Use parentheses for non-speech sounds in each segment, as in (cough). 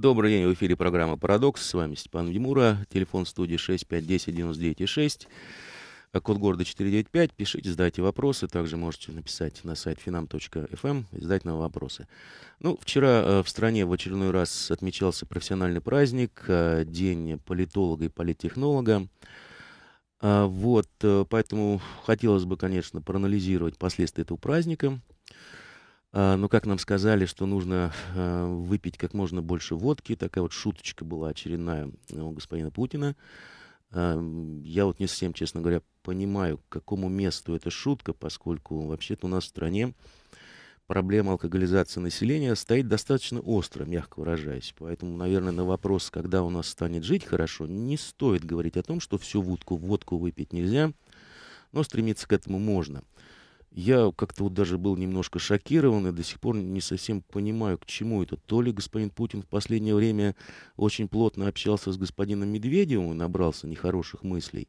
Добрый день, в эфире программа «Парадокс». С вами Степан Демура, телефон студии 6510996. Э, код города 495. Пишите, задайте вопросы. Также можете написать на сайт finam.fm эм и задать нам вопросы. Ну, вчера э, в стране в очередной раз отмечался профессиональный праздник, э, День политолога и политтехнолога. Вот, поэтому хотелось бы, конечно, проанализировать последствия этого праздника – а, но ну, как нам сказали, что нужно а, выпить как можно больше водки, такая вот шуточка была очередная у господина Путина. А, я вот не совсем, честно говоря, понимаю, к какому месту эта шутка, поскольку вообще-то у нас в стране проблема алкоголизации населения стоит достаточно остро, мягко выражаясь. Поэтому, наверное, на вопрос, когда у нас станет жить хорошо, не стоит говорить о том, что всю водку, водку выпить нельзя, но стремиться к этому можно. Я как-то вот даже был немножко шокирован и до сих пор не совсем понимаю, к чему это. То ли господин Путин в последнее время очень плотно общался с господином Медведевым и набрался нехороших мыслей,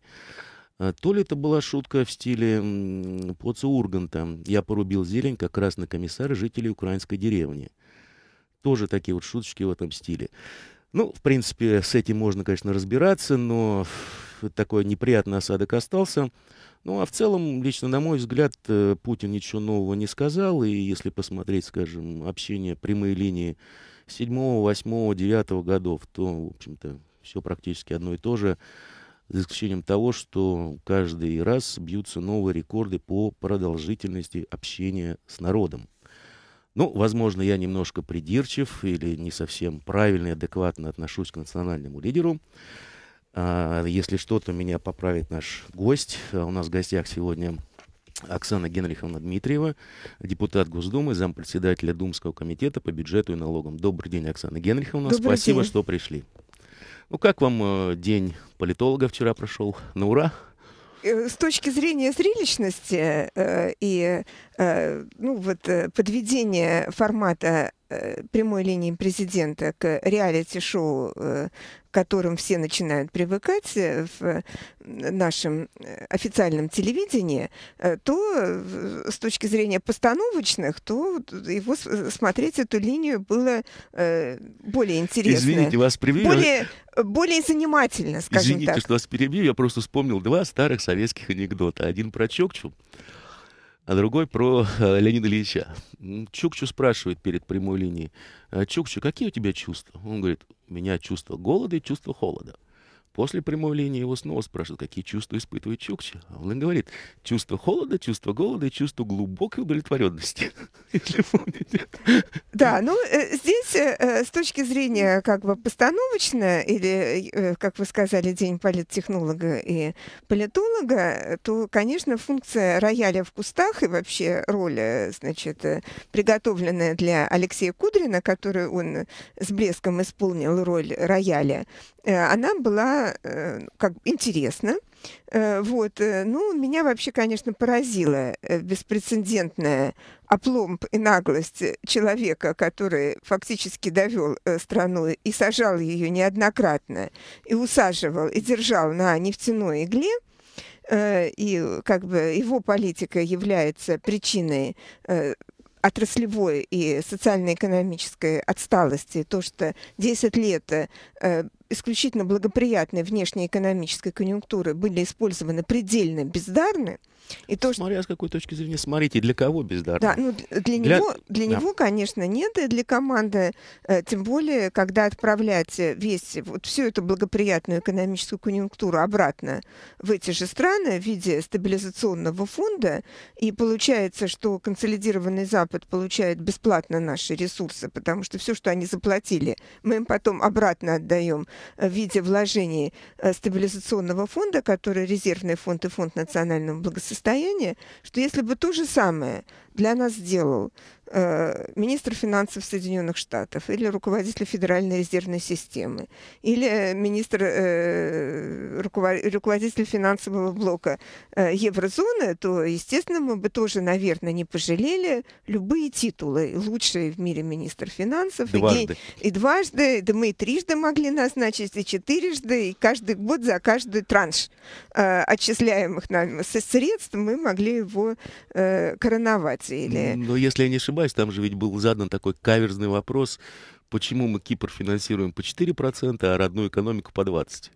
а, то ли это была шутка в стиле Поца Урганта «Я порубил зелень, как красный комиссар жителей украинской деревни». Тоже такие вот шуточки в этом стиле. Ну, в принципе, с этим можно, конечно, разбираться, но такой неприятный осадок остался. Ну, а в целом, лично на мой взгляд, э, Путин ничего нового не сказал, и если посмотреть, скажем, общение прямые линии 7, 8, 9 годов, то, в общем-то, все практически одно и то же, за исключением того, что каждый раз бьются новые рекорды по продолжительности общения с народом. Ну, возможно, я немножко придирчив или не совсем правильно и адекватно отношусь к национальному лидеру. А, если что, то меня поправит наш гость. А, у нас в гостях сегодня Оксана Генриховна Дмитриева, депутат Госдумы, зампредседателя Думского комитета по бюджету и налогам. Добрый день, Оксана Генриховна. Добрый Спасибо, день. что пришли. Ну, как вам э, день политолога вчера прошел? На ура? Э, с точки зрения зрелищности э, и э, ну, вот, э, подведения формата прямой линии президента к реалити-шоу которым все начинают привыкать э, в э, нашем э, официальном телевидении, то с точки зрения постановочных, то его смотреть эту линию было более интересно. Извините, вас привели. Более, более занимательно, скажем Извините, так. Извините, что вас перебью, я просто вспомнил два старых советских анекдота. Один про Чокчу, а другой про э, Леонида Ильича. Чукчу спрашивает перед прямой линией, «А, Чукчу, какие у тебя чувства? Он говорит, у меня чувство голода и чувство холода. После прямой линии его снова спрашивают, какие чувства испытывает чукча. А он говорит, чувство холода, чувство голода и чувство глубокой удовлетворенности. (laughs) Если помните. Да, ну э, здесь э, э, с точки зрения как бы постановочно, или, как вы сказали, день политтехнолога и политолога, то, конечно, функция рояля в кустах и вообще роль, значит, приготовленная для Алексея Кудрина, которую он с блеском исполнил роль рояля, она была Э, как интересно, э, вот, э, ну, меня вообще, конечно, поразила беспрецедентная опломб и наглость человека, который фактически довел страну и сажал ее неоднократно, и усаживал, и держал на нефтяной игле и как бы его политика является причиной отраслевой и социально-экономической отсталости, то, что 10 лет исключительно благоприятной внешней экономической конъюнктуры были использованы предельно бездарны, и то, Смотря что... с какой точки зрения, смотрите, для кого бездарно. Да, ну, для, для... него, для да. него, конечно, нет, и для команды, э, тем более, когда отправлять э, весь, вот всю эту благоприятную экономическую конъюнктуру обратно в эти же страны в виде стабилизационного фонда, и получается, что консолидированный Запад получает бесплатно наши ресурсы, потому что все, что они заплатили, мы им потом обратно отдаем Э, в виде вложений э, стабилизационного фонда, который резервный фонд и фонд национального благосостояния, что если бы то же самое для нас сделал э, министр финансов Соединенных Штатов или руководитель Федеральной резервной системы или министр, э, руководитель финансового блока э, еврозоны, то, естественно, мы бы тоже, наверное, не пожалели любые титулы. Лучший в мире министр финансов. Дважды. И, и дважды, да мы и трижды могли назначить, и четырежды, и каждый год за каждый транш э, отчисляемых нами средств мы могли его э, короновать играть? Или... Но ну, если я не ошибаюсь, там же ведь был задан такой каверзный вопрос, почему мы Кипр финансируем по 4%, а родную экономику по 20%.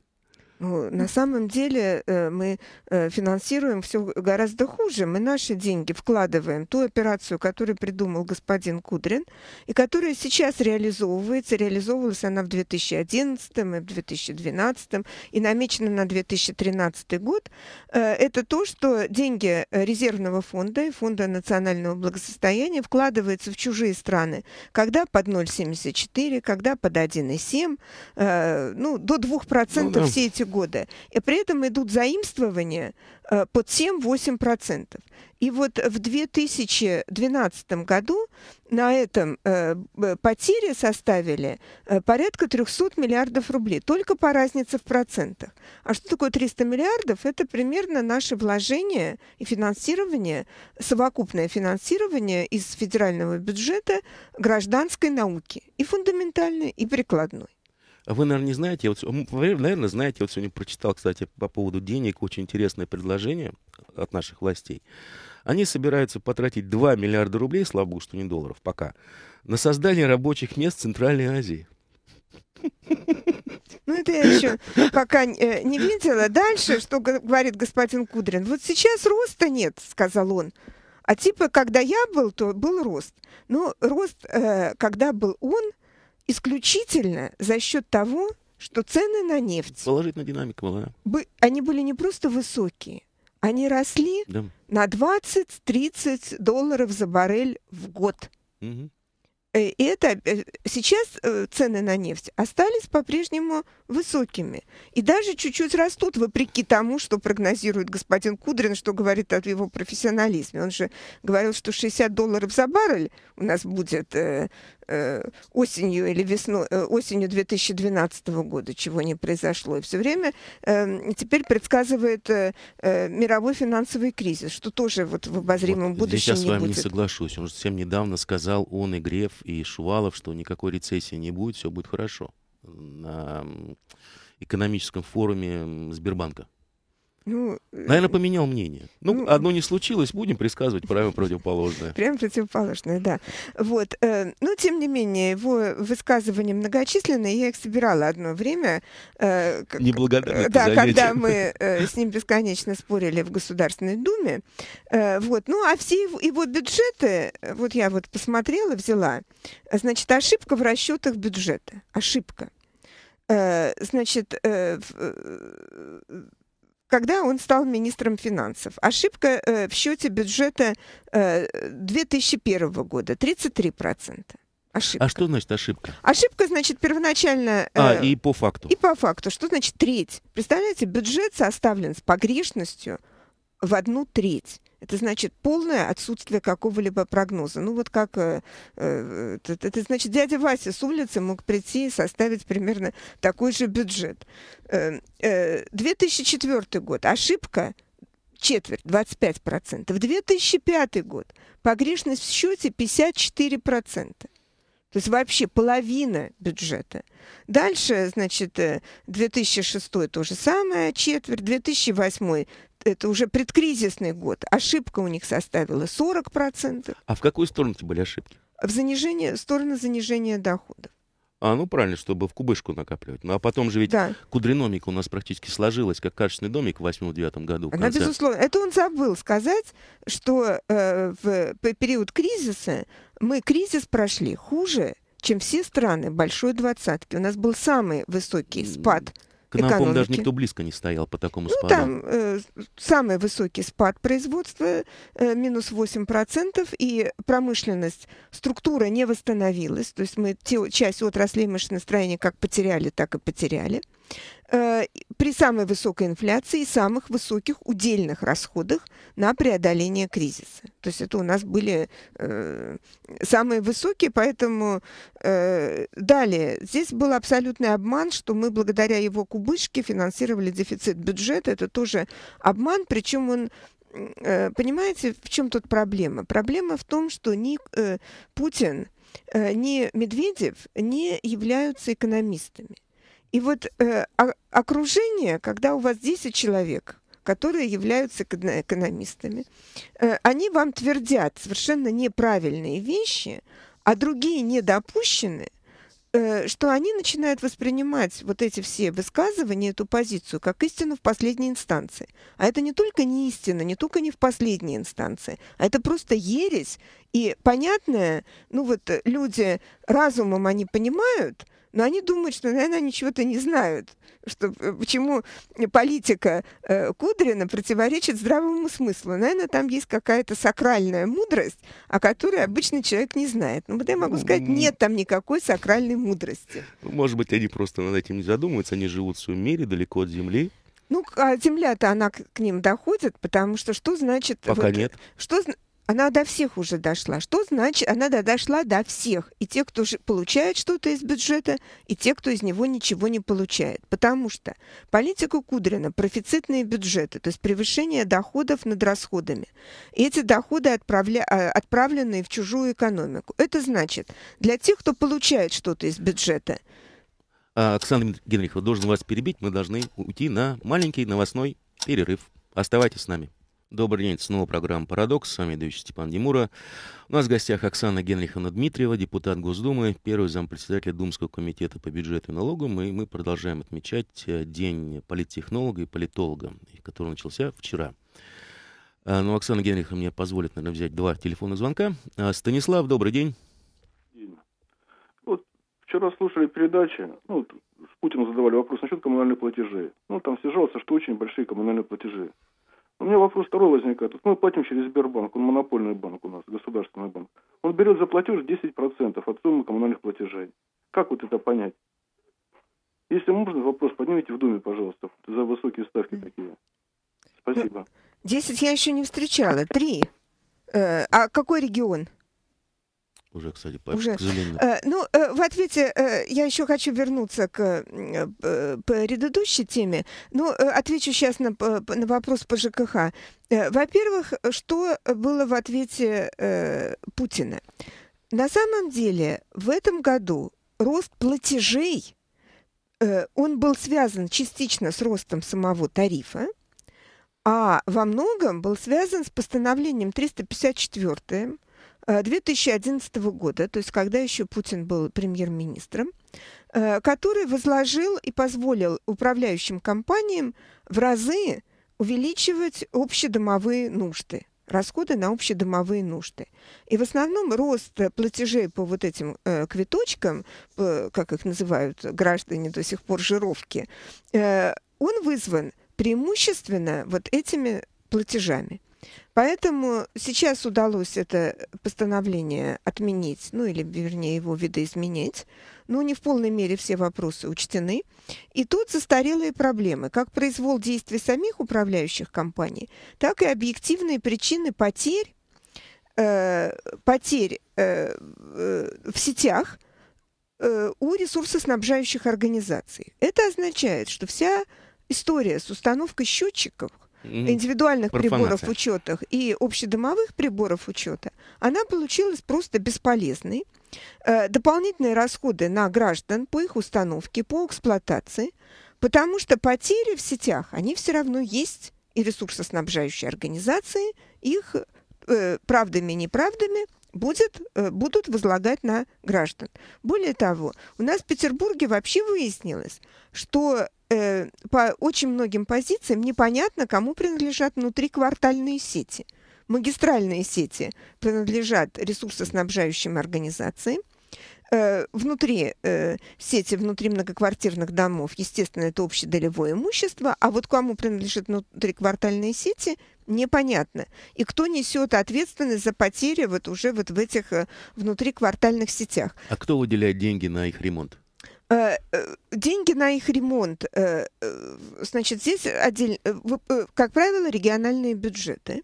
Ну, на самом деле э, мы э, финансируем все гораздо хуже. Мы наши деньги вкладываем ту операцию, которую придумал господин Кудрин, и которая сейчас реализовывается. Реализовывалась она в 2011 и в 2012, и намечена на 2013 год. Э, это то, что деньги резервного фонда и фонда национального благосостояния вкладываются в чужие страны, когда под 0,74, когда под 1,7, ну, до 2% ну, да. все эти года. И при этом идут заимствования э, под 7-8%. И вот в 2012 году на этом э, потери составили э, порядка 300 миллиардов рублей, только по разнице в процентах. А что такое 300 миллиардов? Это примерно наши вложения и финансирование, совокупное финансирование из федерального бюджета гражданской науки, и фундаментальной, и прикладной. А вы, наверное, не знаете, вот, наверное, знаете, вот сегодня прочитал, кстати, по поводу денег очень интересное предложение от наших властей. Они собираются потратить 2 миллиарда рублей, слава богу, что не долларов пока, на создание рабочих мест в Центральной Азии. Ну, это я еще пока э, не видела. Дальше, что говорит господин Кудрин. Вот сейчас роста нет, сказал он. А типа, когда я был, то был рост. Но рост, э, когда был он, исключительно за счет того, что цены на нефть... Положительная динамика была, да. Бы, они были не просто высокие, они росли да. на 20-30 долларов за баррель в год. Угу. И это э, сейчас э, цены на нефть остались по-прежнему высокими. И даже чуть-чуть растут, вопреки тому, что прогнозирует господин Кудрин, что говорит о его профессионализме. Он же говорил, что 60 долларов за баррель у нас будет Э, осенью или весной, э, осенью 2012 года, чего не произошло. И все время эм, теперь предсказывает э, мировой финансовый кризис, что тоже вот в обозримом вот будущем здесь я с вами не, будет. не соглашусь. Он же совсем недавно сказал он и Греф, и Шувалов, что никакой рецессии не будет, все будет хорошо. На экономическом форуме Сбербанка. Ну, э, Наверное, поменял мнение. Ну, ну, одно не случилось, будем предсказывать прямо противоположное. Прямо противоположное, да. Вот. Э, но, тем не менее, его высказывания многочисленные. Я их собирала одно время. Э, как, Неблагодарно. Да, занятие. когда мы с ним бесконечно спорили в Государственной Думе. Вот. Ну, а все его, его бюджеты, вот я вот посмотрела, взяла. Значит, ошибка в расчетах бюджета. Ошибка. Значит, когда он стал министром финансов. Ошибка э, в счете бюджета э, 2001 года 33%. Ошибка. А что значит ошибка? Ошибка значит первоначально... Э, а, э, и по факту. И по факту. Что значит треть? Представляете, бюджет составлен с погрешностью в одну треть. Это значит полное отсутствие какого-либо прогноза. Ну вот как... Э, э, это, это значит, дядя Вася с улицы мог прийти и составить примерно такой же бюджет. Э, 2004 э, год. Ошибка четверть, 25%. 2005 год. Погрешность в счете 54%. То есть вообще половина бюджета. Дальше, значит, 2006 то же самое, четверть, 2008 это уже предкризисный год. Ошибка у них составила 40%. А в какую сторону были ошибки? В занижение, в сторону занижения доходов. А, ну правильно, чтобы в кубышку накапливать. Ну а потом же ведь да. кудриномика у нас практически сложилась, как качественный домик в 8-9 году. Ну, Она, безусловно, это он забыл сказать, что э, в период кризиса мы кризис прошли хуже, чем все страны большой двадцатки. У нас был самый высокий спад к экономики. даже никто близко не стоял по такому ну, спаду. Там э, самый высокий спад производства, э, минус 8%, и промышленность, структура не восстановилась. То есть мы те, часть отраслей машиностроения как потеряли, так и потеряли. Э, при самой высокой инфляции и самых высоких удельных расходах на преодоление кризиса. То есть это у нас были э, самые высокие, поэтому э, далее здесь был абсолютный обман, что мы благодаря его кубышке финансировали дефицит бюджета. Это тоже обман, причем он э, Понимаете, в чем тут проблема? Проблема в том, что ни э, Путин, э, ни Медведев не являются экономистами. И вот э, окружение, когда у вас 10 человек, которые являются экономистами, э, они вам твердят совершенно неправильные вещи, а другие недопущены, э, что они начинают воспринимать вот эти все высказывания, эту позицию, как истину в последней инстанции. А это не только не истина, не только не в последней инстанции, а это просто ересь и понятное, ну вот э, люди разумом они понимают, но они думают, что, наверное, они чего-то не знают, что, э, почему политика э, Кудрина противоречит здравому смыслу. Наверное, там есть какая-то сакральная мудрость, о которой обычный человек не знает. Но ну я могу ну, сказать, нет там никакой сакральной мудрости. Ну, может быть, они просто над этим не задумываются, они живут в своем мире, далеко от земли. Ну, а земля-то она к, к ним доходит, потому что что значит... Пока вот, нет. Что, она до всех уже дошла. Что значит, она до дошла до всех. И те, кто получает что-то из бюджета, и те, кто из него ничего не получает. Потому что политика Кудрина – профицитные бюджеты, то есть превышение доходов над расходами. И эти доходы отправля, а, отправленные в чужую экономику. Это значит, для тех, кто получает что-то из бюджета, Оксана а, Генрихова, должен вас перебить. Мы должны уйти на маленький новостной перерыв. Оставайтесь с нами. Добрый день, снова программа «Парадокс». С вами ведущий Степан Демура. У нас в гостях Оксана Генриховна Дмитриева, депутат Госдумы, первый зампредседатель Думского комитета по бюджету и налогам. И мы продолжаем отмечать э, День политтехнолога и политолога, который начался вчера. Э, ну, Оксана Генриховна мне позволит, наверное, взять два телефонных звонка. Э, Станислав, добрый день. Вот вчера слушали передачи, ну, Путину задавали вопрос насчет коммунальных платежей. Ну, там все а что очень большие коммунальные платежи. У меня вопрос второй возникает. мы платим через Сбербанк, он монопольный банк у нас, государственный банк. Он берет за платеж 10% от суммы коммунальных платежей. Как вот это понять? Если можно, вопрос поднимите в Думе, пожалуйста, за высокие ставки такие. Спасибо. Ну, десять я еще не встречала, три. Э, а какой регион? Уже, кстати, по, Уже. к сожалению. Э, ну, э, в ответе э, я еще хочу вернуться к предыдущей теме. Ну, отвечу сейчас на, на вопрос по ЖКХ. Во-первых, что было в ответе Путина? На самом деле, в этом году рост платежей, он был связан частично с ростом самого тарифа, а во многом был связан с постановлением 354 2011 э, года, то есть когда еще Путин был премьер-министром, э, который возложил и позволил управляющим компаниям в разы увеличивать общедомовые нужды, расходы на общедомовые нужды. И в основном рост платежей по вот этим э, квиточкам, э, как их называют граждане до сих пор, жировки, э, он вызван преимущественно вот этими платежами – Поэтому сейчас удалось это постановление отменить, ну или, вернее, его видоизменить. Но не в полной мере все вопросы учтены. И тут застарелые проблемы, как произвол действий самих управляющих компаний, так и объективные причины потерь, э, потерь э, э, в сетях э, у ресурсоснабжающих организаций. Это означает, что вся история с установкой счетчиков индивидуальных приборов учета и общедомовых приборов учета, она получилась просто бесполезной. Э, дополнительные расходы на граждан по их установке, по эксплуатации, потому что потери в сетях, они все равно есть, и ресурсоснабжающие организации их э, правдами-неправдами будет, э, будут возлагать на граждан. Более того, у нас в Петербурге вообще выяснилось, что э, по очень многим позициям непонятно, кому принадлежат внутриквартальные сети. Магистральные сети принадлежат ресурсоснабжающим организациям, э, внутри э, сети, внутри многоквартирных домов, естественно, это общедолевое имущество, а вот кому принадлежит внутриквартальные сети, непонятно. И кто несет ответственность за потери вот уже вот в этих э, внутриквартальных сетях. А кто выделяет деньги на их ремонт? Э, э, деньги на их ремонт, э, значит, здесь отдельно, как правило, региональные бюджеты.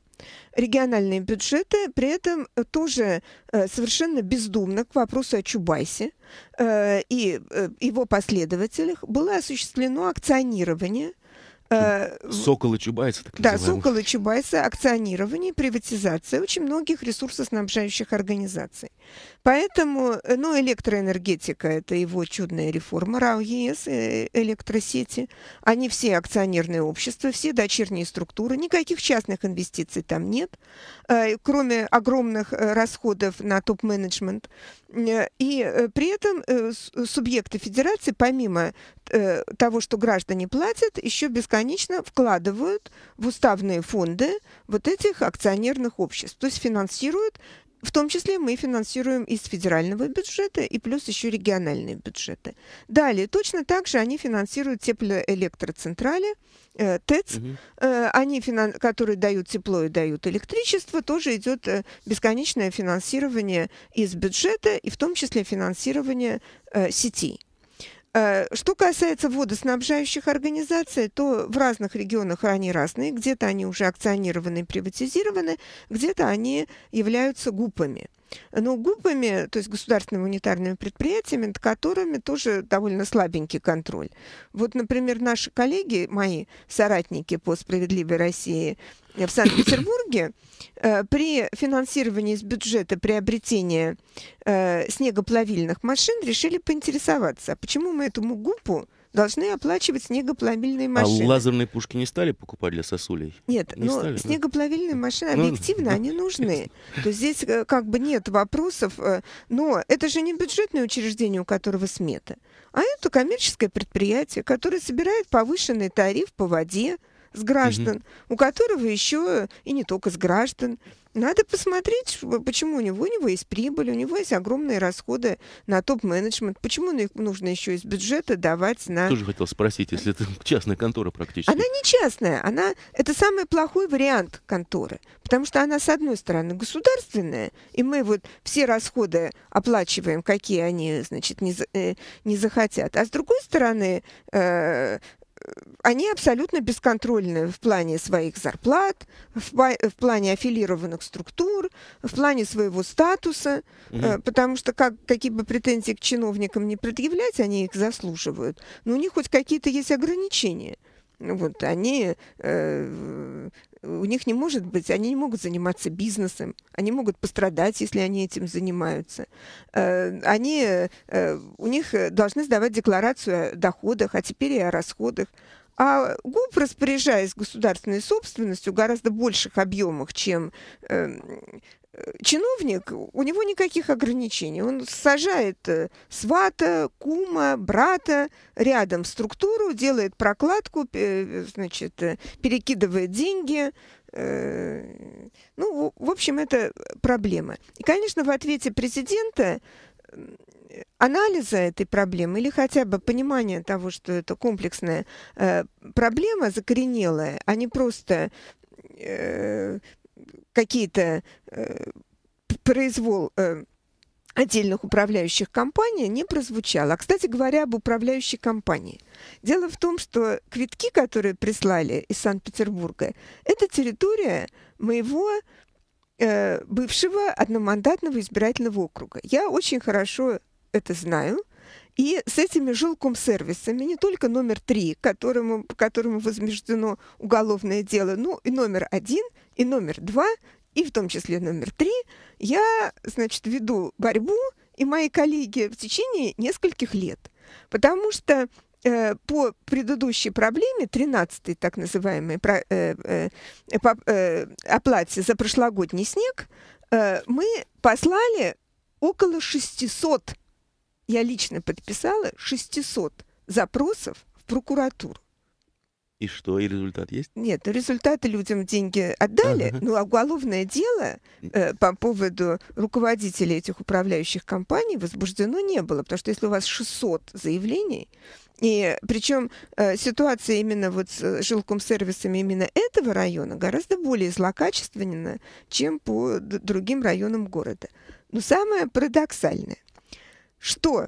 Региональные бюджеты при этом тоже совершенно бездумно к вопросу о Чубайсе и его последователях было осуществлено акционирование Э, Соколы Чубайса, так Да, Соколы Чубайса, акционирование, приватизация очень многих ресурсоснабжающих организаций. Поэтому, э, ну, электроэнергетика – это его чудная реформа, РАО ЕС, э, электросети. Они все акционерные общества, все дочерние структуры, никаких частных инвестиций там нет, кроме огромных расходов на топ-менеджмент. И при этом субъекты федерации, помимо Э, того, что граждане платят, еще бесконечно вкладывают в уставные фонды вот этих акционерных обществ. То есть финансируют, в том числе мы финансируем из федерального бюджета и плюс еще региональные бюджеты. Далее, точно так же они финансируют теплоэлектроцентрали, э, ТЭЦ, э, они, которые дают тепло и дают электричество, тоже идет э, бесконечное финансирование из бюджета и в том числе финансирование сетей. Э, что касается водоснабжающих организаций, то в разных регионах они разные. Где-то они уже акционированы и приватизированы, где-то они являются ГУПами но ну, губами, то есть государственными унитарными предприятиями, над которыми тоже довольно слабенький контроль. Вот, например, наши коллеги, мои соратники по «Справедливой России» в Санкт-Петербурге э, при финансировании из бюджета приобретения э, снегоплавильных машин решили поинтересоваться, «А почему мы этому ГУПу должны оплачивать снегоплавильные а машины. А лазерные пушки не стали покупать для сосулей? Нет, не но ну, стали, снегоплавильные ну, ну, да? машины, объективно, ну, они нужны. То есть здесь э, как бы нет вопросов, э, но это же не бюджетное учреждение, у которого смета, а это коммерческое предприятие, которое собирает повышенный тариф по воде, с граждан, угу. у которого еще и не только с граждан надо посмотреть, почему у него, у него есть прибыль, у него есть огромные расходы на топ-менеджмент, почему нужно еще из бюджета давать на... Тоже хотел спросить, если это (laughs) частная контора практически. Она не частная, она... это самый плохой вариант конторы, потому что она, с одной стороны, государственная, и мы вот все расходы оплачиваем, какие они, значит, не, за... Э, не захотят, а с другой стороны, э, они абсолютно бесконтрольны в плане своих зарплат, в, в плане аффилированных структур, в плане своего статуса, угу. потому что как, какие бы претензии к чиновникам не предъявлять, они их заслуживают. Но у них хоть какие-то есть ограничения. Вот, они, э, у них не может быть, они не могут заниматься бизнесом, они могут пострадать, если они этим занимаются. Э, они, э, у них должны сдавать декларацию о доходах, а теперь и о расходах. А ГУП, распоряжаясь государственной собственностью в гораздо больших объемах, чем эм, чиновник, у него никаких ограничений. Он сажает э, свата, кума, брата рядом структуру, делает прокладку, э, значит, э, перекидывает деньги. Ну, в общем, это проблема. И, конечно, в ответе президента анализа этой проблемы или хотя бы понимания того, что это комплексная проблема, закоренелая, а не просто какие-то э, произвол э, отдельных управляющих компаний не прозвучало. А, кстати говоря, об управляющей компании. Дело в том, что квитки, которые прислали из Санкт-Петербурга, это территория моего э, бывшего одномандатного избирательного округа. Я очень хорошо это знаю. И с этими жилкомсервисами не только номер три, которому, по которому возмеждено уголовное дело, но и номер один и номер два, и в том числе номер три, я, значит, веду борьбу и мои коллеги в течение нескольких лет. Потому что э, по предыдущей проблеме, 13-й так называемой про, э, э, по, э, оплате за прошлогодний снег, э, мы послали около 600, я лично подписала 600 запросов в прокуратуру. И что, и результат есть? Нет, ну, результаты людям деньги отдали, ага. ну а уголовное дело э, по поводу руководителей этих управляющих компаний возбуждено не было, потому что если у вас 600 заявлений, и причем э, ситуация именно вот с э, жилкомсервисами именно этого района гораздо более злокачественна, чем по другим районам города. Но самое парадоксальное, что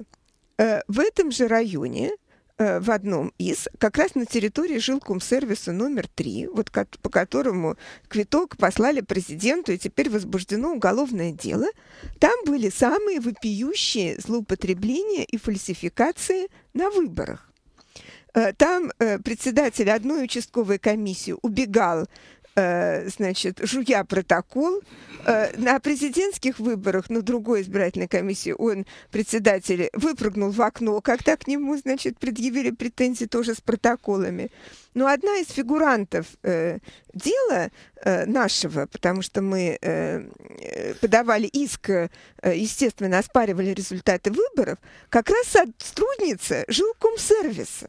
э, в этом же районе Э, в одном из, как раз на территории жилкомсервиса номер три, вот по которому квиток послали президенту, и теперь возбуждено уголовное дело, там были самые вопиющие злоупотребления и фальсификации на выборах. Э, там э, председатель одной участковой комиссии убегал Э, значит, жуя протокол. Э, на президентских выборах, на другой избирательной комиссии, он, председатель, выпрыгнул в окно, когда к нему, значит, предъявили претензии тоже с протоколами. Но одна из фигурантов э, дела э, нашего, потому что мы э, э подавали иск, э, естественно, оспаривали результаты выборов, как раз сотрудница жилкомсервиса.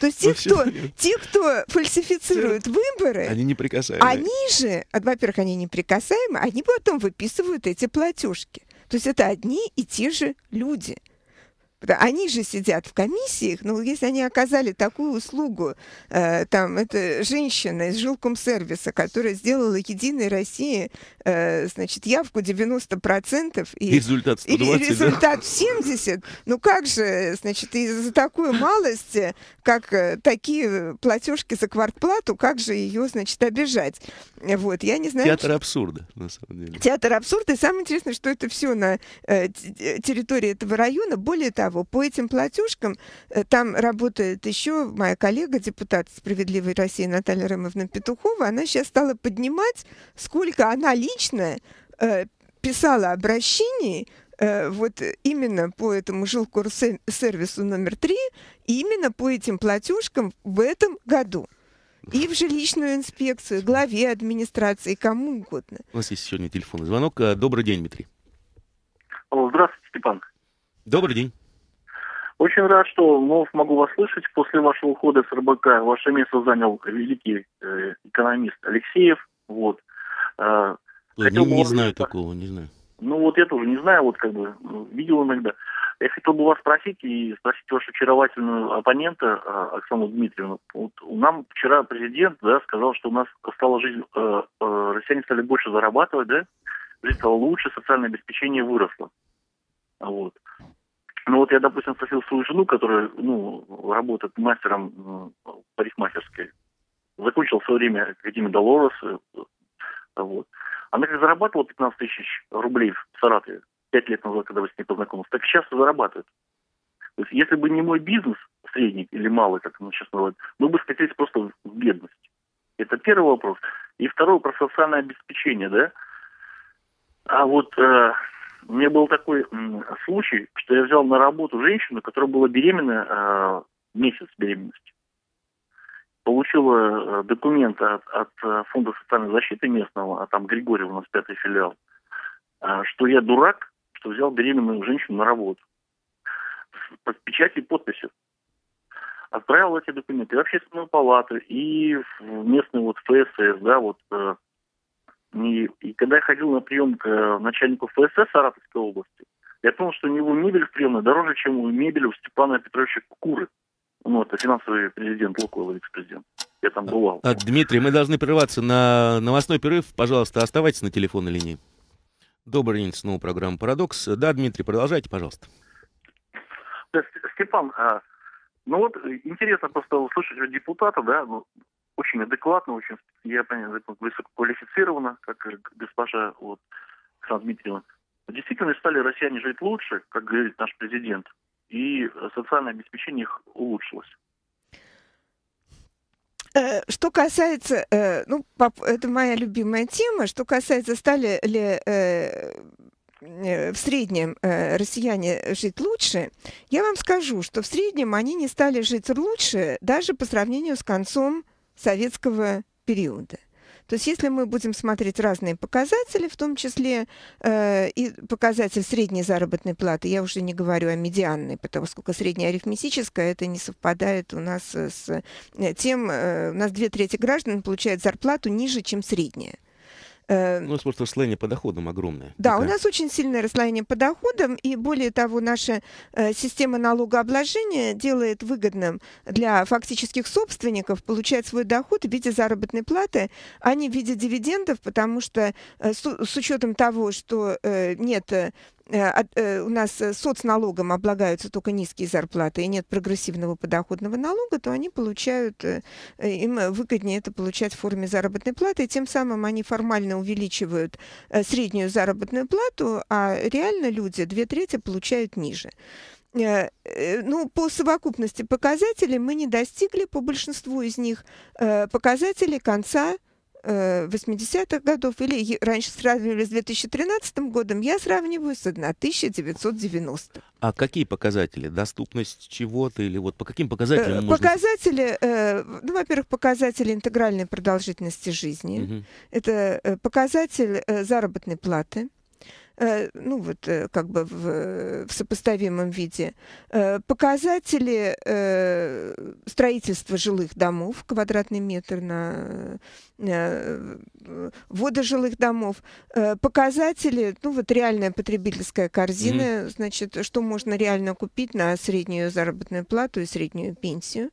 То есть те, кто, те, кто фальсифицируют выборы, они неприкасаемы. Они же, во-первых, они неприкасаемы, они потом выписывают эти платежки. То есть это одни и те же люди. Они же сидят в комиссиях, но ну, если они оказали такую услугу, э, там, это женщина из жилкомсервиса, которая сделала «Единой России», э, значит, явку 90%. И, результат 120, и результат да? 70. Ну как же, значит, из за такой малости, э, как такие платежки за квартплату, как же ее, значит, обижать? Вот, я не знаю... Театр абсурда, на самом деле. Театр абсурда. И самое интересное, что это все на э, э, территории этого района. Более того, по этим платежкам э, там работает еще моя коллега, депутат «Справедливой России» Наталья Рымовна Петухова. Она сейчас стала поднимать, сколько она лично э, писала обращений э, вот именно по этому жилкор-сервису номер три, именно по этим платежкам в этом году. И в жилищную инспекцию, главе администрации, кому угодно. У нас есть сегодня телефонный звонок. Э, добрый день, Дмитрий. Здравствуйте, Степан. Добрый день. Очень рад, что вновь могу вас слышать. После вашего ухода с РБК ваше место занял великий э, экономист Алексеев. Вот. Э, не, не знаю такого, не знаю. Ну вот я тоже не знаю, вот как бы ну, видел иногда. Я хотел бы вас спросить и спросить вашу очаровательную оппонента а, Оксану Дмитриевну. Вот нам вчера президент да, сказал, что у нас стала жизнь, э, э, россияне стали больше зарабатывать, да? Жизнь стала лучше, социальное обеспечение выросло. Вот. Ну вот я, допустим, спросил свою жену, которая ну, работает мастером э, парикмахерской, закончил в свое время Академию Долорес. Э, вот. Она как зарабатывала 15 тысяч рублей в Саратове, пять лет назад, когда вы с ней познакомились, так сейчас зарабатывает. То есть, если бы не мой бизнес, средний или малый, как он сейчас называем, мы бы скатились просто в бедность. Это первый вопрос. И второй про социальное обеспечение, да? А вот э, у меня был такой э, случай, что я взял на работу женщину, которая была беременна э, месяц беременности. Получила э, документы от, от э, Фонда социальной защиты местного, а там Григорьев у нас пятый филиал, э, что я дурак, просто взял беременную женщину на работу. под печатью и подписью. Отправил эти документы в общественную палату и в местный вот ФСС, да, вот. Э, и, и когда я ходил на прием к э, начальнику ФСС Саратовской области, я понял, что у него мебель в приемной дороже, чем у мебели у Степана Петровича Куры. Ну, это финансовый президент Лукойла, вице-президент. Я там бывал. А, Дмитрий, мы должны прерваться на новостной перерыв. Пожалуйста, оставайтесь на телефонной линии. Добрый день, снова программа «Парадокс». Да, Дмитрий, продолжайте, пожалуйста. Степан, а, ну вот э, интересно просто услышать депутата, да, ну, очень адекватно, очень, я понимаю, высококвалифицированно, как госпожа вот, Александра Дмитриевна. Действительно стали россияне жить лучше, как говорит наш президент, и э, социальное обеспечение их улучшилось. Э, что касается, э, ну, это моя любимая тема, что касается, стали ли э, в среднем россияне жить лучше, я вам скажу, что в среднем они не стали жить лучше даже по сравнению с концом советского периода. То есть если мы будем смотреть разные показатели, в том числе э, и показатель средней заработной платы, я уже не говорю о медианной, потому что средняя арифметическая, это не совпадает у нас с э, тем, э, у нас две трети граждан получают зарплату ниже, чем средняя. Э, ну, у нас просто расслоение по доходам огромное. Да, да, у нас очень сильное расслоение по доходам, и более того, наша э, система налогообложения делает выгодным для фактических собственников получать свой доход в виде заработной платы, а не в виде дивидендов, потому что э, с, учетом того, что нет Э, э, у нас э, соцналогом облагаются только низкие зарплаты и нет прогрессивного подоходного налога, то они получают, им выгоднее это получать в форме заработной платы, и тем самым они формально увеличивают среднюю заработную плату, а реально люди две трети получают ниже ну, по совокупности показателей мы не достигли по большинству из них показателей конца 80-х э, годов или раньше сравнивали с 2013 годом, я сравниваю с 1990. А какие показатели? Доступность чего-то или вот по каким э, показателям? можно... Показатели, э, ну, во-первых, показатели интегральной продолжительности жизни. Угу. Это показатель заработной платы. Э, ну вот э, как бы в, в сопоставимом виде, э, показатели строительства жилых домов, квадратный метр на ввода жилых домов, показатели, ну вот реальная потребительская корзина, mm-hmm. значит, что можно реально купить на среднюю заработную плату и среднюю пенсию,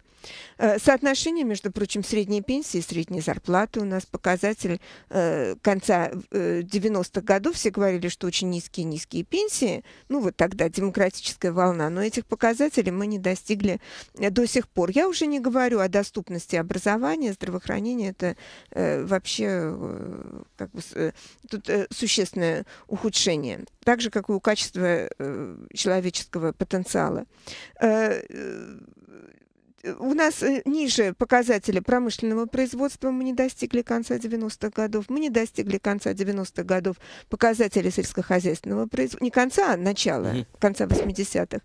Э, соотношение, между прочим, средней пенсии и средней зарплаты у нас показатель э, конца 90-х э, годов. Все говорили, что очень низкие-низкие пенсии. Ну, вот тогда демократическая волна. Но этих показателей мы не достигли до сих пор. Я уже не говорю о доступности образования, здравоохранения. Это вообще как бы, тут существенное ухудшение. Так же, как и у качества человеческого потенциала у нас э, ниже показатели промышленного производства мы не достигли конца 90-х годов. Мы не достигли конца 90-х годов показатели сельскохозяйственного производства. Не конца, а начала, конца 80-х.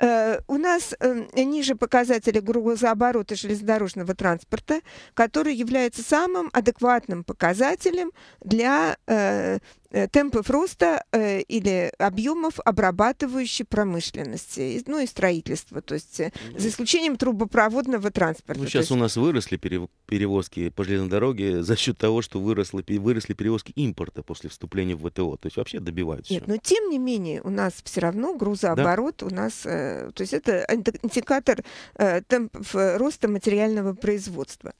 Э, у нас э, ниже показатели грузооборота железнодорожного транспорта, который является самым адекватным показателем для э, Э, темпов роста э, или объемов обрабатывающей промышленности, ну и строительства, то есть э, ну, за исключением трубопроводного транспорта. Ну, сейчас есть... у нас выросли перевозки по железной дороге за счет того, что выросли выросли перевозки импорта после вступления в ВТО, то есть вообще добиваются. Нет, но тем не менее у нас все равно грузооборот да? у нас, то есть это индикатор темпов роста материального производства.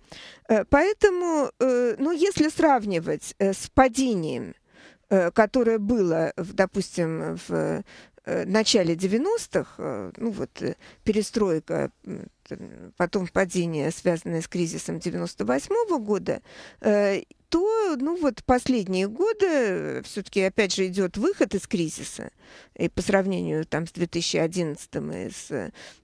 Поэтому, ну, если сравнивать с падением Э, которое было, допустим, в э, начале 90-х, э, ну вот перестройка, потом падение, связанное с кризисом 98-го года, то, ну вот последние годы все-таки опять же идет выход из кризиса, и по сравнению там с 2011 м и с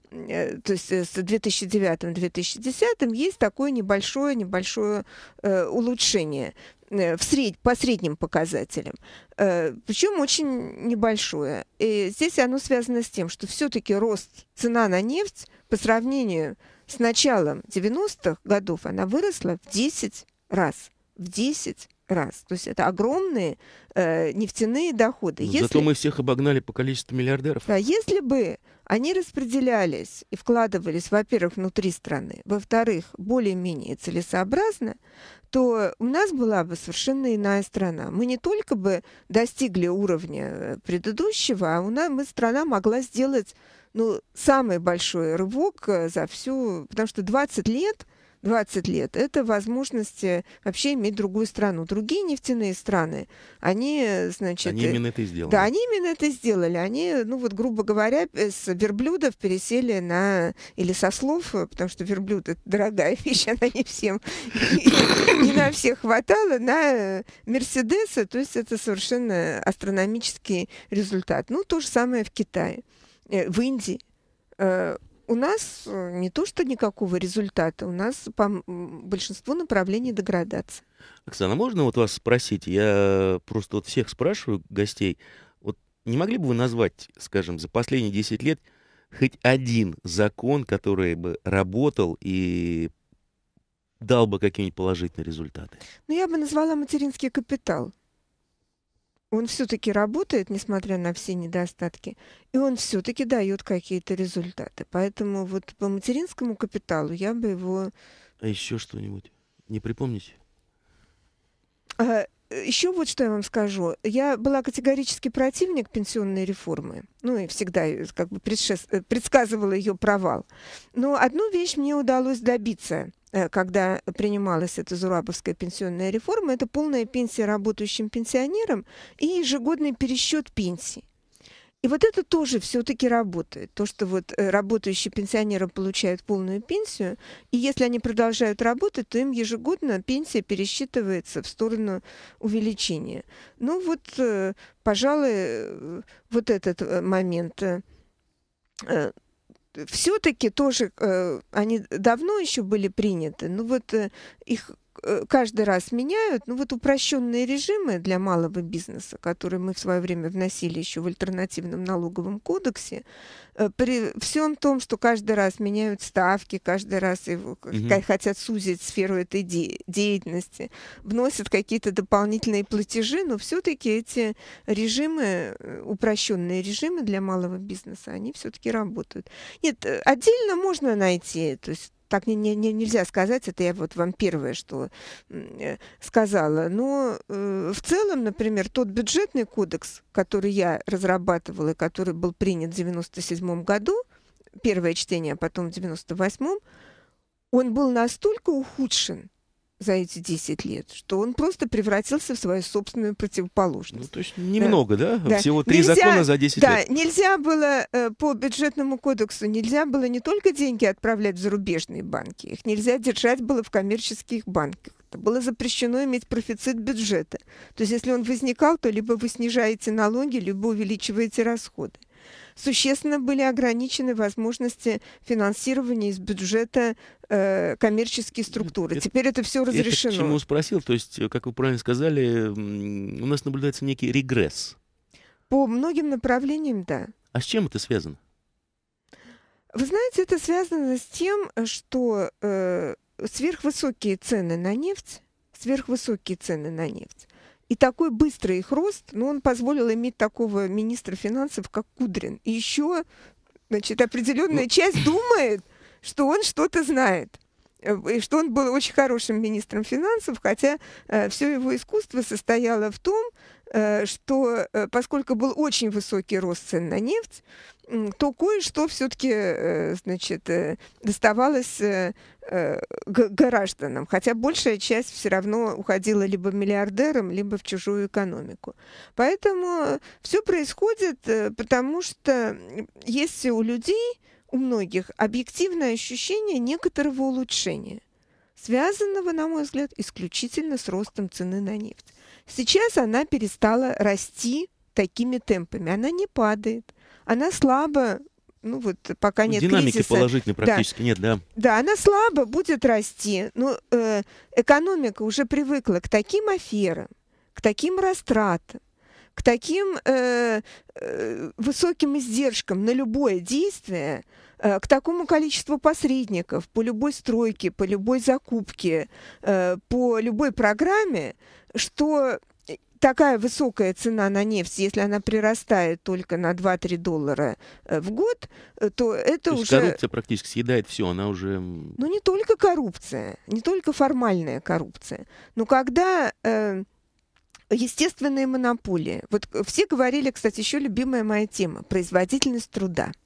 то есть с 2009-2010 есть такое небольшое-небольшое э, улучшение. Э, в сред... по средним показателям, э, причем очень небольшое. И здесь оно связано с тем, что все-таки рост цена на нефть по сравнению с началом 90-х годов, она выросла в 10 раз. В 10 раз. То есть это огромные э, нефтяные доходы. Если... Зато мы всех обогнали по количеству миллиардеров. Да, если бы они распределялись и вкладывались, во-первых, внутри страны, во-вторых, более-менее целесообразно, то у нас была бы совершенно иная страна. Мы не только бы достигли уровня э, предыдущего, а у нас мы страна могла сделать ну, самый большой рывок э, за всю... Потому что 20 лет 20 лет, это возможности э, вообще иметь другую страну. Другие нефтяные страны, они, э, значит... Они именно это и сделали. Да, они именно это сделали. Они, ну вот, грубо говоря, э, с верблюдов пересели на... Или со слов, потому что верблюд — это дорогая (laughs) вещь, она не всем... Не на всех хватало, на Мерседеса, то есть это совершенно астрономический результат. Ну, то же самое в Китае, в Индии у нас э, не то, что никакого результата, у нас по большинству направлений деградация. Оксана, а можно вот вас спросить? Я просто вот всех спрашиваю, гостей, вот не могли бы вы назвать, скажем, за последние 10 лет хоть один закон, который бы работал и дал бы какие-нибудь положительные результаты? Ну, я бы назвала материнский капитал он все-таки работает, несмотря на все недостатки, и он все-таки дает какие-то результаты. Поэтому вот по материнскому капиталу я бы его... А еще что-нибудь? Не припомните? А, еще вот что я вам скажу. Я была категорически противник пенсионной реформы. Ну и всегда как бы предшеств... предсказывала ее провал. Но одну вещь мне удалось добиться – Э, когда принималась эта Зурабовская пенсионная реформа, это полная пенсия работающим пенсионерам и ежегодный пересчет пенсий. И вот это тоже все-таки работает. То, что вот э, работающие пенсионеры получают полную пенсию, и если они продолжают работать, то им ежегодно пенсия пересчитывается в сторону увеличения. Ну вот, э, пожалуй, вот этот момент все-таки тоже э, они давно еще были приняты, но вот э, их Э, каждый раз меняют. Ну вот упрощенные режимы для малого бизнеса, которые мы в свое время вносили еще в альтернативном налоговом кодексе, э, при всем том, что каждый раз меняют ставки, каждый раз его, угу. хотят сузить сферу этой де деятельности, вносят какие-то дополнительные платежи, но все-таки эти режимы, э, упрощенные режимы для малого бизнеса, они все-таки работают. Нет, отдельно можно найти, то есть так не, не, нельзя сказать, это я вот вам первое, что э, сказала. Но э, в целом, например, тот бюджетный кодекс, который я разрабатывала и который был принят в 1997 году, первое чтение, а потом в 1998, он был настолько ухудшен, за эти 10 лет, что он просто превратился в свою собственную противоположность. Ну, то есть немного, да? да? да. Всего три закона за 10 да, лет. Да, нельзя было э, по бюджетному кодексу, нельзя было не только деньги отправлять в зарубежные банки, их нельзя держать было в коммерческих банках. Было запрещено иметь профицит бюджета. То есть если он возникал, то либо вы снижаете налоги, либо увеличиваете расходы существенно были ограничены возможности финансирования из бюджета э, коммерческие структуры. Это, Теперь это все разрешено. Я почему спросил? То есть, э, как вы правильно сказали, у нас наблюдается некий регресс. По многим направлениям, да. А с чем это связано? Вы знаете, это связано с тем, что э, сверхвысокие цены на нефть, сверхвысокие цены на нефть и такой быстрый их рост, ну, он позволил иметь такого министра финансов, как Кудрин. И еще, значит, определенная ну... часть думает, что он что-то знает э, и что он был очень хорошим министром финансов, хотя э, все его искусство состояло в том, э, что э, поскольку был очень высокий рост цен на нефть, то кое-что все-таки, э, значит, э, доставалось Э, гражданам, хотя большая часть все равно уходила либо миллиардерам, либо в чужую экономику. Поэтому все происходит, э, потому что есть у людей, у многих, объективное ощущение некоторого улучшения, связанного, на мой взгляд, исключительно с ростом цены на нефть. Сейчас она перестала расти такими темпами, она не падает, она слабо ну вот пока нет Динамики кризиса. положительной практически да. нет, да? Да, она слабо будет расти. Но ну, э, экономика уже привыкла к таким аферам, к таким растратам, к таким э, э, высоким издержкам на любое действие, э, к такому количеству посредников по любой стройке, по любой закупке, э, по любой программе, что такая высокая цена на нефть, если она прирастает только на 2-3 доллара э, в год, э, то это то уже... коррупция практически съедает все, она уже... Ну, не только коррупция, не только формальная коррупция. Но когда... Э, естественные монополии. Вот э, все говорили, кстати, еще любимая моя тема – производительность труда –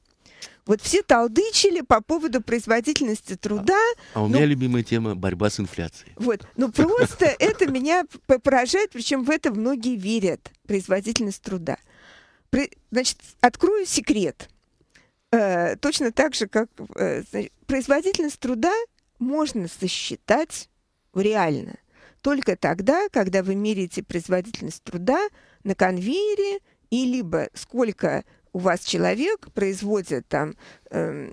вот все толдычили по поводу производительности труда. А, а у ну, меня любимая тема – борьба с инфляцией. Вот, ну просто (laughs) это меня поражает, причем в это многие верят, производительность труда. Значит, открою секрет. Э, точно так же, как э, производительность труда можно сосчитать реально только тогда, когда вы меряете производительность труда на конвейере и либо сколько у вас человек производит там э,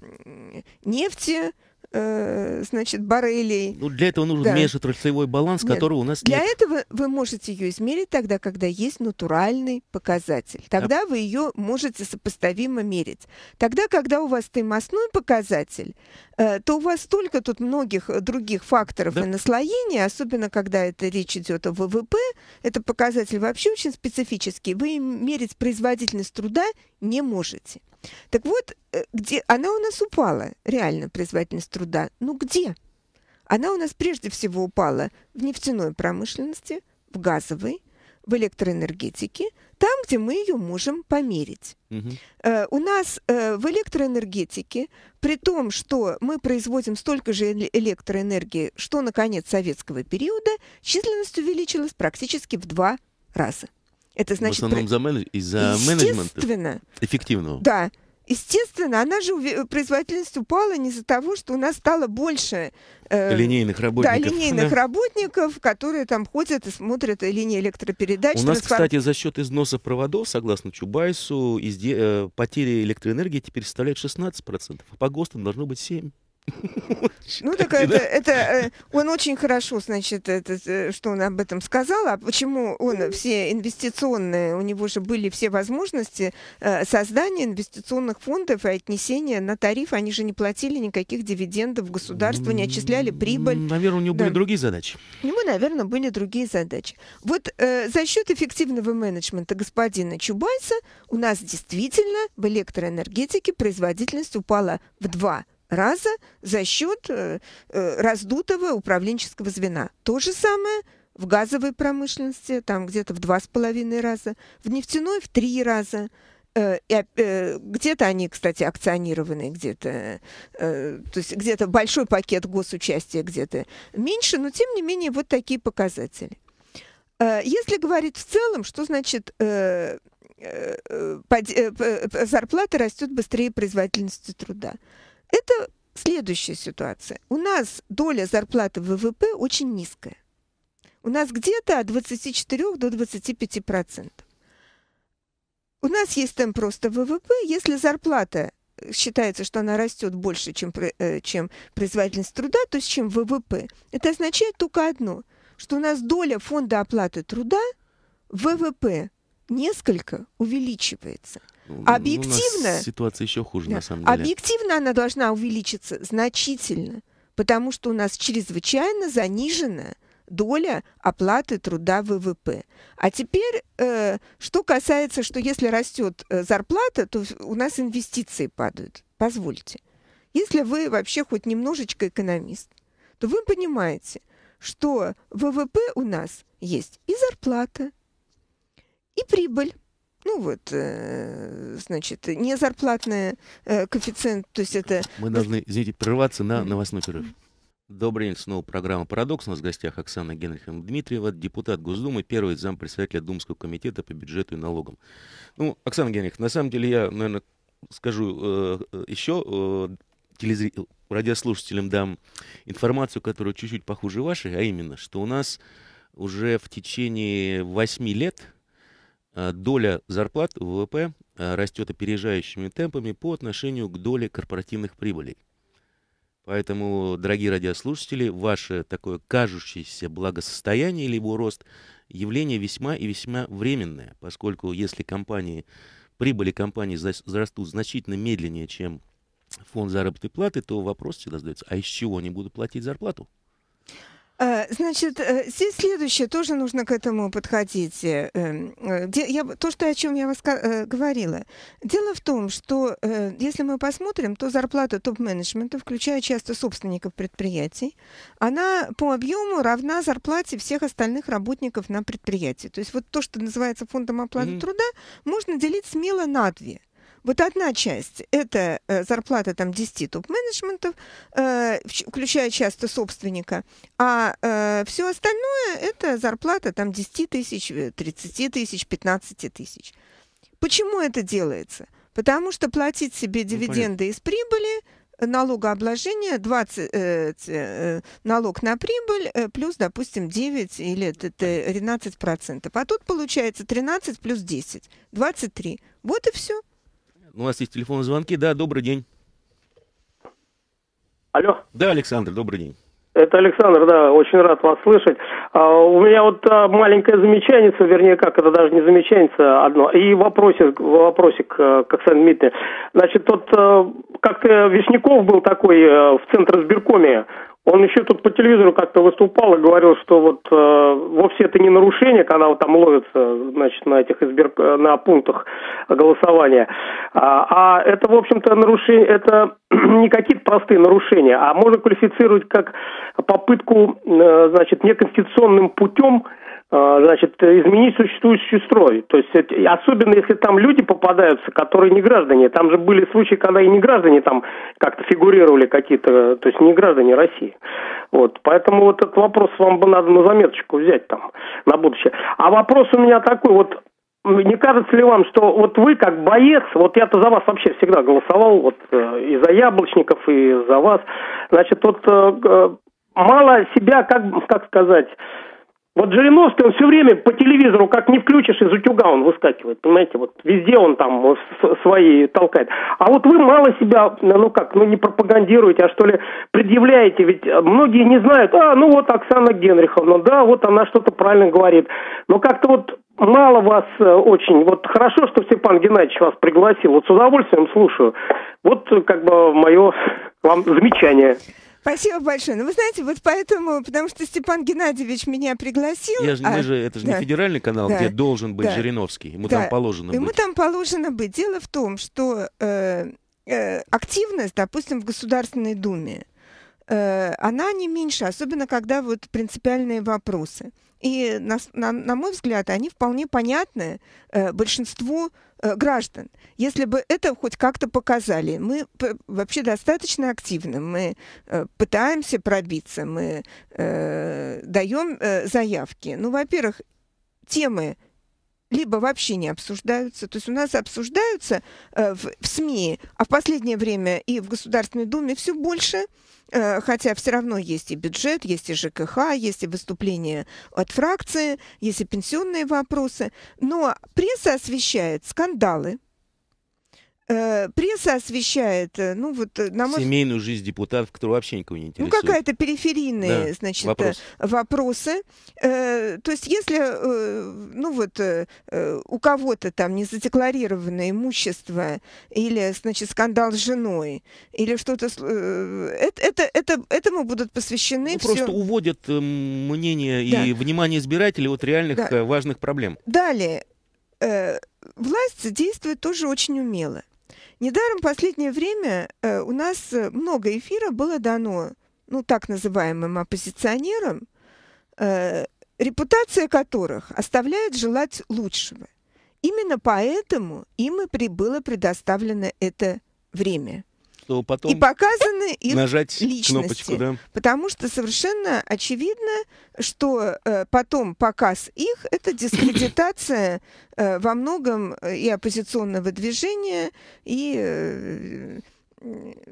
нефти, э, значит, баррелей. Ну, для этого нужен да. межотраслевой баланс, нет. которого у нас для нет. Для этого вы можете ее измерить тогда, когда есть натуральный показатель. Тогда а... вы ее можете сопоставимо мерить. Тогда, когда у вас таймостной показатель, э, то у вас столько тут многих э, других факторов да. и наслоений, особенно когда это речь идет о ВВП, это показатель вообще очень специфический. Вы мерить производительность труда не можете. Так вот, э, где она у нас упала, реально, производительность труда. Ну где? Она у нас прежде всего упала в нефтяной промышленности, в газовой, в электроэнергетике, там, где мы ее можем померить. Угу. у нас э, в электроэнергетике, при том, что мы производим столько же электроэнергии, что на конец советского периода, численность увеличилась практически в два раза. Это значит... В основном про... за менедж... из-за менеджмента эффективного. Да. Естественно, она же производительность упала не из-за того, что у нас стало больше э, линейных работников, да, линейных да. работников, которые там ходят и смотрят э, линии электропередач. У нас, трансформ... кстати, за счет износа проводов, согласно Чубайсу, изде... Э, потери электроэнергии теперь составляют 16%, а по ГОСТам должно быть 7%. Ну, так это, это э, он очень хорошо, значит, это, э, что он об этом сказал, а почему он все инвестиционные, у него же были все возможности э, создания инвестиционных фондов и отнесения на тариф, они же не платили никаких дивидендов государству, не отчисляли прибыль. Наверное, у него да. были другие задачи. У него, наверное, были другие задачи. Вот э, за счет эффективного менеджмента господина Чубайса у нас действительно в электроэнергетике производительность упала в два раза за счет э, э, раздутого управленческого звена. То же самое в газовой промышленности, там где-то в два с половиной раза, в нефтяной в три раза. Э, где-то они, кстати, акционированы, где-то, то есть где-то большой пакет госучастия, где-то меньше, но тем не менее вот такие показатели. Если говорить в целом, что значит зарплата растет быстрее производительности труда? Это следующая ситуация. У нас доля зарплаты в ВВП очень низкая. У нас где-то от 24 до 25 процентов. У нас есть темп просто ВВП. Если зарплата э, считается, что она растет больше, чем, э, чем производительность труда, то есть чем ВВП, это означает только одно, что у нас доля фонда оплаты труда ВВП несколько увеличивается – Объективно... Ну, ситуация еще хуже, да. на самом деле. Объективно она должна увеличиться значительно, потому что у нас чрезвычайно занижена доля оплаты труда ВВП. А теперь, э, что касается, что если растет э, зарплата, то у нас инвестиции падают. Позвольте. Если вы вообще хоть немножечко экономист, то вы понимаете, что ВВП у нас есть и зарплата, и прибыль ну вот, э, значит, не зарплатная э, коэффициент, то есть это... Мы должны, извините, прерваться на новостной перерыв. Добрый день, снова программа «Парадокс». У нас в гостях Оксана Генриховна Дмитриева, депутат Госдумы, первый зам председателя Думского комитета по бюджету и налогам. Ну, Оксана Генриховна, на самом деле я, наверное, скажу э, еще э, телезри... радиослушателям дам информацию, которая чуть-чуть похуже вашей, а именно, что у нас уже в течение восьми лет Э, доля зарплат в ВВП э, растет опережающими темпами по отношению к доле корпоративных прибылей. Поэтому, дорогие радиослушатели, ваше такое кажущееся благосостояние или его рост – явление весьма и весьма временное, поскольку если компании, прибыли компании зарастут значительно медленнее, чем фонд заработной платы, то вопрос всегда задается, а из чего они будут платить зарплату? Э, значит, э, здесь следующее тоже нужно к этому подходить. Э, эм, я, то, что, о чем я вас говорила. Дело в том, что если мы посмотрим, то зарплата топ-менеджмента, включая часто собственников предприятий, она по объему равна зарплате всех остальных работников на предприятии. То есть вот то, что называется фондом оплаты mm-hmm. труда, можно делить смело на две – вот одна часть – это э, зарплата там, 10 топ-менеджментов, э, включая часто собственника, а э, все остальное – это зарплата там, 10 тысяч, 30 тысяч, 15 тысяч. Почему это делается? Потому что платить себе ну, дивиденды из прибыли налогообложение, 20, э, налог на прибыль плюс, допустим, 9 или 13 процентов. А тут получается 13 плюс 10, 23. Вот и все. У нас есть телефонные звонки. Да, добрый день. Алло. Да, Александр, добрый день. Это Александр, да, очень рад вас слышать. А, у меня вот а, маленькое замечание, вернее, как это даже не замечание а одно, и вопросик, вопросик э, к Оксане Дмитриевне. Значит, вот э, как-то Вишняков был такой э, в центре сберкоме, он еще тут по телевизору как-то выступал и говорил, что вот э, вовсе это не нарушение, когда вот там ловится, значит, на этих избир... на пунктах голосования, а, а это, в общем-то, нарушение, это (clears throat) не какие-то простые нарушения, а можно квалифицировать как попытку, э, значит, неконституционным путем Э, значит, изменить существующий строй. То есть, э, особенно если там люди попадаются, которые не граждане. Там же были случаи, когда и не граждане там как-то фигурировали какие-то, то есть не граждане России. Вот, поэтому вот этот вопрос вам бы надо на заметочку взять там на будущее. А вопрос у меня такой, вот не кажется ли вам, что вот вы как боец, вот я-то за вас вообще всегда голосовал, вот э, и за яблочников, и за вас, значит, вот мало себя, как, как сказать, вот Жириновский, он все время по телевизору, как не включишь, из утюга он выскакивает, понимаете, вот везде он там э, свои толкает. А вот вы мало себя, э, ну как, ну не пропагандируете, а что ли предъявляете, ведь э, многие не знают, а, ну вот Оксана Генриховна, да, вот она что-то правильно говорит, но как-то вот мало вас очень. Вот хорошо, что Степан Геннадьевич вас пригласил. Вот с удовольствием слушаю. Вот как бы мое вам замечание. Спасибо большое. Ну, вы знаете, вот поэтому, потому что Степан Геннадьевич меня пригласил. Я же, а, мы же, это же да, не федеральный канал, да, где должен быть да, Жириновский. Ему да, там положено ему быть. Ему там положено быть. Дело в том, что э, э, активность, допустим, в Государственной Думе, э, она не меньше, особенно когда вот принципиальные вопросы. И, на, на, на мой взгляд, они вполне понятны э, большинству э, граждан. Если бы это хоть как-то показали, мы вообще достаточно активны, мы э, пытаемся пробиться, мы э, даем э, заявки. Ну, во-первых, темы либо вообще не обсуждаются. То есть у нас обсуждаются э, в, в СМИ, а в последнее время и в Государственной Думе все больше Э, хотя все равно есть и бюджет, есть и ЖКХ, есть и выступления от фракции, есть и пенсионные вопросы. Но пресса освещает скандалы, Э, пресса освещает, э, ну вот э, на мой... Семейную жизнь депутатов, которая вообще никого не ну, интересует. Ну какая-то периферийные, да, значит, вопрос. вопросы. то есть если, ну вот, у кого-то там не задекларированное имущество или, значит, скандал с женой или что-то, это, это, это, этому будут посвящены ну, все... Просто уводят мнение да. и внимание избирателей от реальных да. важных проблем. Далее, власть действует тоже очень умело. Недаром в последнее время э, у нас э, много эфира было дано, ну, так называемым оппозиционерам, э, репутация которых оставляет желать лучшего. Именно поэтому им и было предоставлено это время чтобы потом и показаны их нажать личности, кнопочку, да? Потому что совершенно очевидно, что э, потом показ их это дискредитация э, во многом э, и оппозиционного движения и э,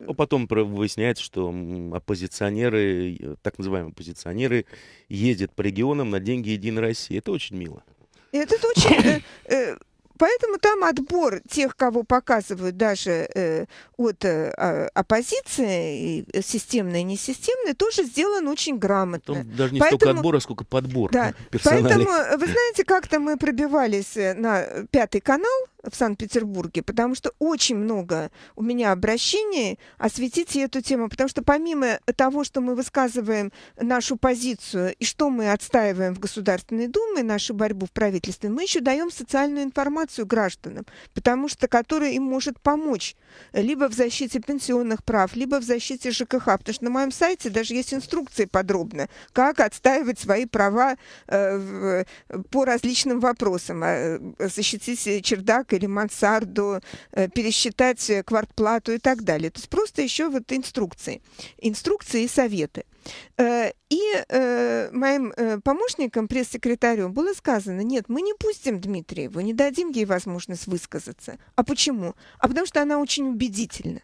а потом выясняется, что оппозиционеры, э, так называемые оппозиционеры, ездят по регионам на деньги Единой России. Это очень мило. Это очень... Э, Поэтому там отбор тех, кого показывают даже э, от э, а, оппозиции, и системной и несистемной, тоже сделан очень грамотно. Там даже не поэтому, столько отбора, сколько подбор да, персонали. Поэтому, вы знаете, как-то мы пробивались э, на э, пятый канал, в Санкт-Петербурге, потому что очень много у меня обращений осветить эту тему, потому что помимо того, что мы высказываем нашу позицию и что мы отстаиваем в Государственной Думе, нашу борьбу в правительстве, мы еще даем социальную информацию гражданам, потому что которая им может помочь либо в защите пенсионных прав, либо в защите ЖКХ, а. потому что на моем сайте даже есть инструкции подробно, как отстаивать свои права э, в, по различным вопросам, а, э, защитить чердак барак или мансарду, э, пересчитать э, квартплату и так далее. То есть просто еще вот инструкции. Инструкции и советы. Э, и моим помощникам, пресс-секретарю, было сказано, нет, мы не пустим Дмитриеву, не дадим ей возможность высказаться. А почему? А потому что она очень убедительна.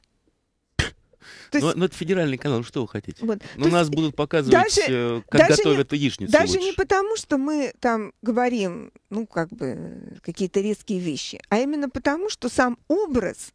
То ну, есть... Но, ну, но это федеральный канал, что вы хотите? Вот. Но ну, нас есть... будут показывать, даже, э, как даже готовят не, яичницу. Даже лучше. не потому, что мы там говорим, ну, как бы, какие-то резкие вещи, а именно потому, что сам образ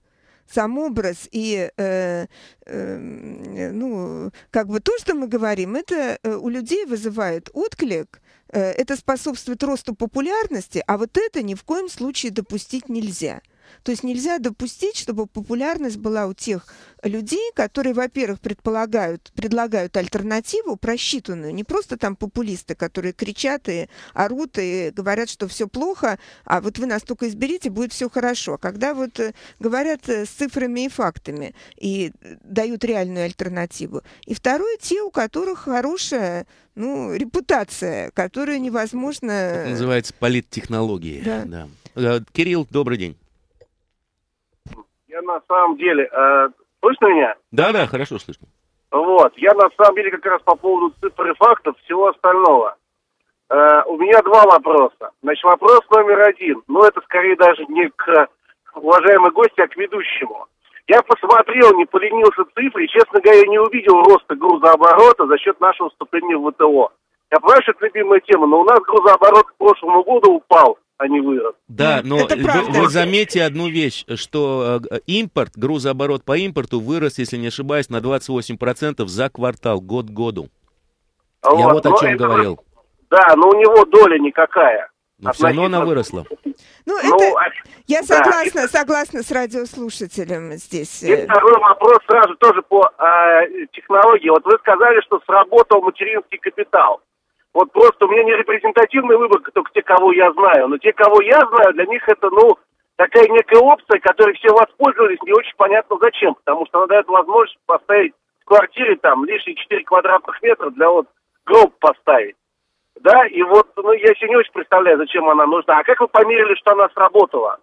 сам образ и э, э, ну как бы то, что мы говорим, это э, у людей вызывает отклик, э, это способствует росту популярности, а вот это ни в коем случае допустить нельзя. То есть нельзя допустить, чтобы популярность была у тех людей, которые, во-первых, предполагают, предлагают альтернативу, просчитанную, не просто там популисты, которые кричат и орут и говорят, что все плохо, а вот вы нас только изберите, будет все хорошо. А когда вот э, говорят э, с цифрами и фактами и э, дают реальную альтернативу. И второе, те, у которых хорошая ну, репутация, которую невозможно... Это называется политтехнология. Да. Да. Кирилл, добрый день на самом деле... Э, слышно меня? Да, да, хорошо слышно. Вот, я на самом деле как раз по поводу цифр и фактов, всего остального. Э, у меня два вопроса. Значит, вопрос номер один. Ну, это скорее даже не к уважаемой гости, а к ведущему. Я посмотрел, не поленился цифры, и, честно говоря, я не увидел роста грузооборота за счет нашего вступления в ВТО. Я понимаю, что это любимая тема, но у нас грузооборот к прошлому году упал а не вырос. Да, но вы, вы заметьте одну вещь, что э, импорт, грузооборот по импорту вырос, если не ошибаюсь, на 28% за квартал, год к году. Вот, Я вот о чем это, говорил. Да, но у него доля никакая. Но все равно она выросла. Ну, ну это... А я согласна, да. согласна с радиослушателем здесь. Э. И второй вопрос сразу тоже по э, технологии. Вот вы сказали, что сработал материнский капитал. Вот просто у меня не репрезентативный выбор только те, кого я знаю. Но те, кого я знаю, для них это, ну, такая некая опция, которой все воспользовались, не очень понятно зачем. Потому что она дает возможность поставить в квартире там лишние 4 квадратных метра для вот гроб поставить. Да, и вот, ну, я себе не очень представляю, зачем она нужна. А как вы померили, что она сработала?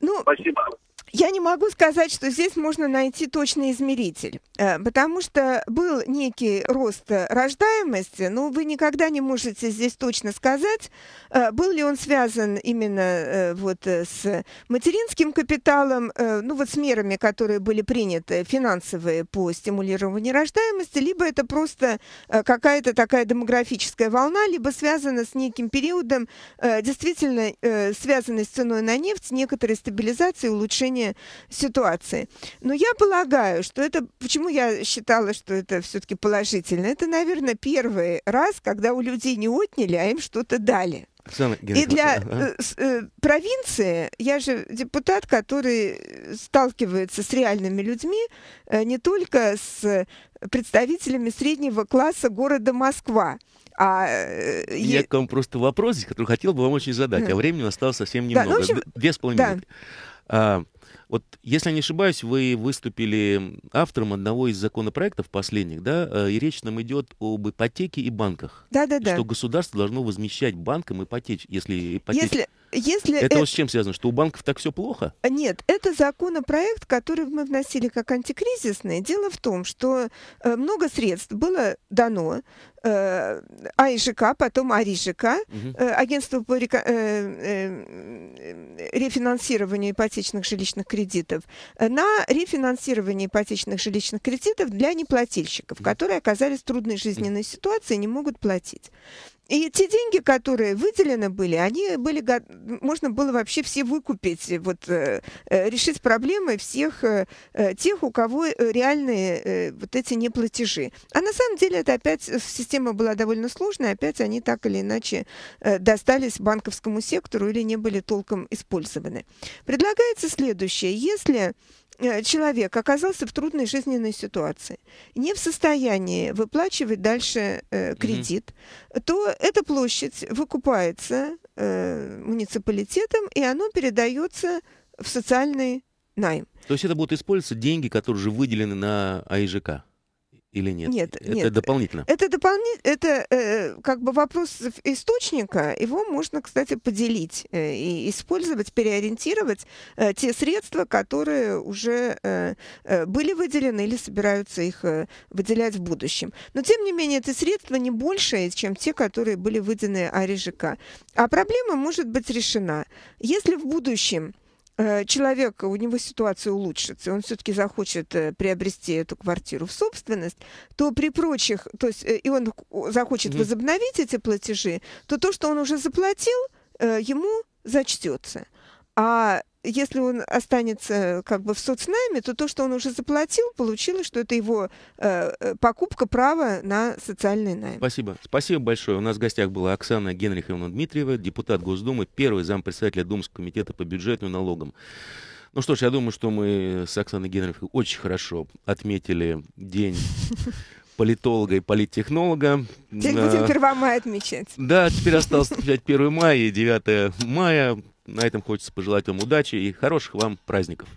Ну, Спасибо. Я не могу сказать, что здесь можно найти точный измеритель, э, потому что был некий рост э, рождаемости, но вы никогда не можете здесь точно сказать, э, был ли он связан именно вот с материнским капиталом, ну вот с мерами, которые были приняты финансовые по стимулированию рождаемости, либо это просто какая-то такая демографическая волна, либо связано с неким периодом, действительно связанной с ценой на нефть, некоторой стабилизацией, улучшением ситуации. Но я полагаю, что это... Почему я считала, что это все-таки положительно? Это, наверное, первый раз, когда у людей не отняли, а им что-то дали. И для э, э, провинции, я же депутат, который сталкивается с реальными людьми, э, не только с представителями среднего класса города Москва. А, э, Я к вам просто вопрос здесь, который хотел бы вам очень задать, а времени осталось совсем немного. Да, ну, общем, Две с половиной да. минуты. А, вот, если не ошибаюсь, вы выступили автором одного из законопроектов последних, да, э, и речь нам идет об ипотеке и банках. Да, да, да. Что государство должно возмещать банкам ипотечь, если ипотечь. Если, если это, это с чем связано? Что у банков так все плохо? Нет, это законопроект, который мы вносили как антикризисный. Дело в том, что э, много средств было дано Э, АИЖК, потом АРИЖК, э, агентство по э, рефинансированию ипотечных жилищных кредитов, на рефинансирование ипотечных жилищных кредитов для неплательщиков, которые оказались в трудной жизненной ситуации и не могут платить. И те деньги, которые выделены были, они были, можно было вообще все выкупить, э, вот, э, э, решить проблемы всех тех, у кого реальные вот эти неплатежи. А на самом деле это опять, система была довольно сложная, опять они так или иначе достались банковскому сектору или не были толком использованы. Предлагается следующее. Если Э, человек оказался в трудной жизненной ситуации, не в состоянии выплачивать дальше э, кредит, mm-hmm. то эта площадь выкупается э, муниципалитетом, и оно передается в социальный найм. То есть это будут использоваться деньги, которые уже выделены на АИЖК? или нет? Нет, это нет. дополнительно. Это дополнительно, это э, как бы вопрос источника. Его можно, кстати, поделить э, и использовать, переориентировать э, те средства, которые уже э, э, были выделены или собираются их э, выделять в будущем. Но тем не менее эти средства не больше, чем те, которые были выделены АРЖК. А проблема может быть решена, если в будущем Э, человек, у него ситуация улучшится, он все-таки захочет э, приобрести эту квартиру в собственность, то при прочих, то есть э, и он захочет mm-hmm. возобновить эти платежи, то то, что он уже заплатил, ему зачтется. А если он останется как бы в соцнаме, то то, что он уже заплатил, получилось, что это его э, э, покупка права на социальный найм. Спасибо. Спасибо большое. У нас в гостях была Оксана Генриховна Дмитриева, депутат Госдумы, первый зампредседателя Думского комитета по бюджету и налогам. Ну что ж, я думаю, что мы с Оксаной Генриховной очень хорошо отметили день (laughs) политолога и политтехнолога. Теперь будем 1 мая отмечать. Да, теперь осталось отмечать 1 (laughs) мая и 9 мая. На этом хочется пожелать вам удачи и хороших вам праздников.